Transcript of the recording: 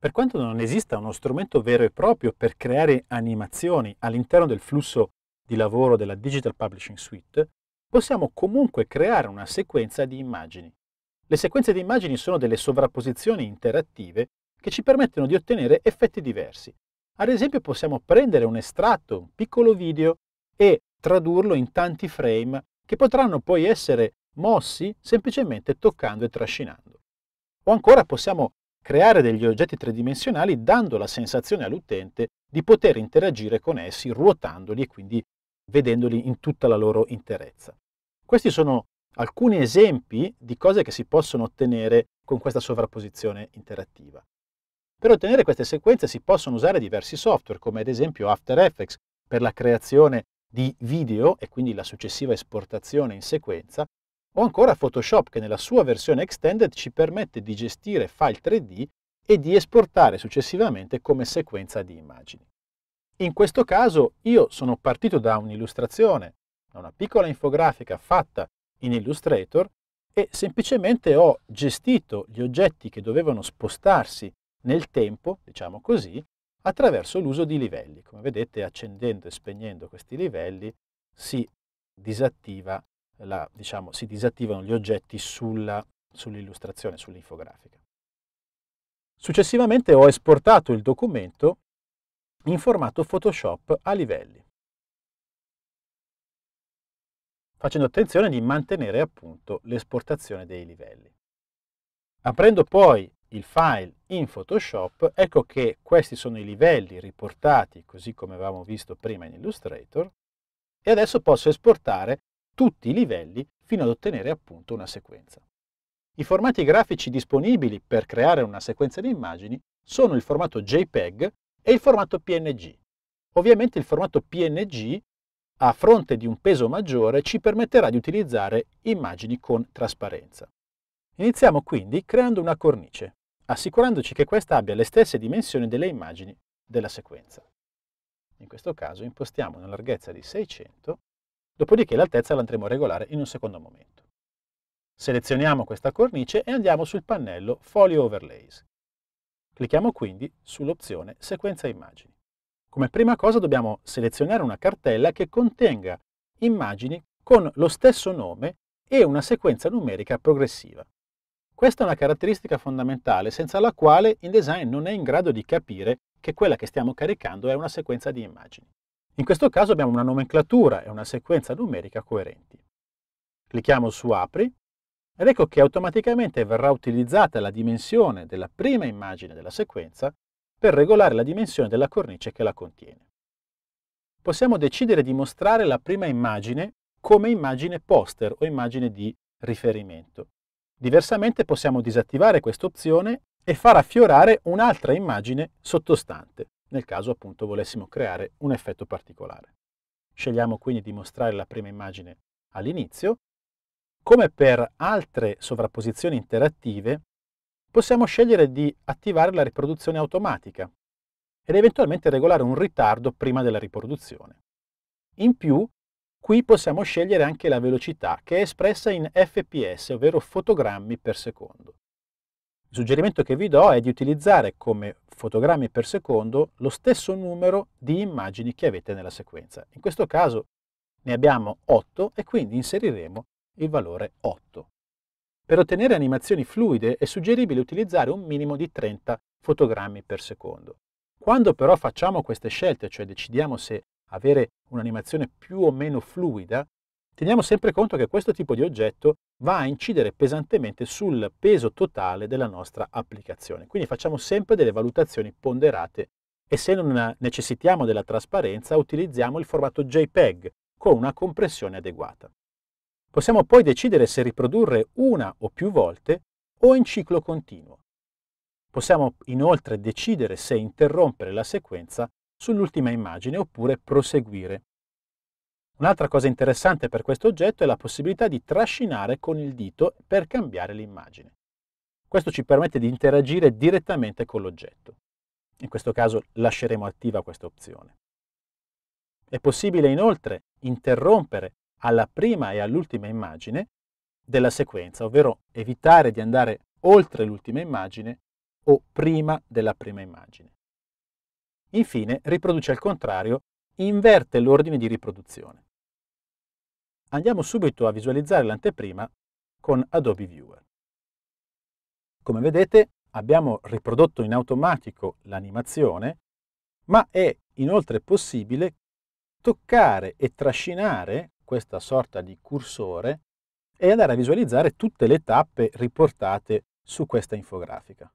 Per quanto non esista uno strumento vero e proprio per creare animazioni all'interno del flusso di lavoro della Digital Publishing Suite, possiamo comunque creare una sequenza di immagini. Le sequenze di immagini sono delle sovrapposizioni interattive che ci permettono di ottenere effetti diversi. Ad esempio possiamo prendere un estratto, un piccolo video, e tradurlo in tanti frame che potranno poi essere mossi semplicemente toccando e trascinando. O ancora possiamo creare degli oggetti tridimensionali dando la sensazione all'utente di poter interagire con essi ruotandoli e quindi vedendoli in tutta la loro interezza. Questi sono alcuni esempi di cose che si possono ottenere con questa sovrapposizione interattiva. Per ottenere queste sequenze si possono usare diversi software, come ad esempio After Effects per la creazione di video e quindi la successiva esportazione in sequenza, o ancora Photoshop che nella sua versione extended ci permette di gestire file 3D e di esportare successivamente come sequenza di immagini. In questo caso io sono partito da un'illustrazione, da una piccola infografica fatta in Illustrator e semplicemente ho gestito gli oggetti che dovevano spostarsi nel tempo, diciamo così, attraverso l'uso di livelli. Come vedete accendendo e spegnendo questi livelli si disattiva la, diciamo, si disattivano gli oggetti sulla, sull'illustrazione, sull'infografica. Successivamente ho esportato il documento in formato Photoshop a livelli, facendo attenzione di mantenere appunto l'esportazione dei livelli. Aprendo poi il file in Photoshop, ecco che questi sono i livelli riportati così come avevamo visto prima in Illustrator e adesso posso esportare tutti i livelli fino ad ottenere appunto una sequenza. I formati grafici disponibili per creare una sequenza di immagini sono il formato JPEG e il formato PNG. Ovviamente il formato PNG, a fronte di un peso maggiore, ci permetterà di utilizzare immagini con trasparenza. Iniziamo quindi creando una cornice, assicurandoci che questa abbia le stesse dimensioni delle immagini della sequenza. In questo caso impostiamo una larghezza di 600 dopodiché l'altezza la andremo a regolare in un secondo momento. Selezioniamo questa cornice e andiamo sul pannello Folio Overlays. Clicchiamo quindi sull'opzione Sequenza immagini. Come prima cosa dobbiamo selezionare una cartella che contenga immagini con lo stesso nome e una sequenza numerica progressiva. Questa è una caratteristica fondamentale senza la quale InDesign non è in grado di capire che quella che stiamo caricando è una sequenza di immagini. In questo caso abbiamo una nomenclatura e una sequenza numerica coerenti. Clicchiamo su Apri ed ecco che automaticamente verrà utilizzata la dimensione della prima immagine della sequenza per regolare la dimensione della cornice che la contiene. Possiamo decidere di mostrare la prima immagine come immagine poster o immagine di riferimento. Diversamente possiamo disattivare questa opzione e far affiorare un'altra immagine sottostante nel caso appunto volessimo creare un effetto particolare. Scegliamo quindi di mostrare la prima immagine all'inizio. Come per altre sovrapposizioni interattive, possiamo scegliere di attivare la riproduzione automatica ed eventualmente regolare un ritardo prima della riproduzione. In più, qui possiamo scegliere anche la velocità, che è espressa in FPS, ovvero fotogrammi per secondo. Il suggerimento che vi do è di utilizzare come fotogrammi per secondo lo stesso numero di immagini che avete nella sequenza. In questo caso ne abbiamo 8 e quindi inseriremo il valore 8. Per ottenere animazioni fluide è suggeribile utilizzare un minimo di 30 fotogrammi per secondo. Quando però facciamo queste scelte, cioè decidiamo se avere un'animazione più o meno fluida, Teniamo sempre conto che questo tipo di oggetto va a incidere pesantemente sul peso totale della nostra applicazione, quindi facciamo sempre delle valutazioni ponderate e se non necessitiamo della trasparenza utilizziamo il formato JPEG con una compressione adeguata. Possiamo poi decidere se riprodurre una o più volte o in ciclo continuo. Possiamo inoltre decidere se interrompere la sequenza sull'ultima immagine oppure proseguire Un'altra cosa interessante per questo oggetto è la possibilità di trascinare con il dito per cambiare l'immagine. Questo ci permette di interagire direttamente con l'oggetto. In questo caso lasceremo attiva questa opzione. È possibile inoltre interrompere alla prima e all'ultima immagine della sequenza, ovvero evitare di andare oltre l'ultima immagine o prima della prima immagine. Infine, riproduce al contrario, inverte l'ordine di riproduzione. Andiamo subito a visualizzare l'anteprima con Adobe Viewer. Come vedete abbiamo riprodotto in automatico l'animazione, ma è inoltre possibile toccare e trascinare questa sorta di cursore e andare a visualizzare tutte le tappe riportate su questa infografica.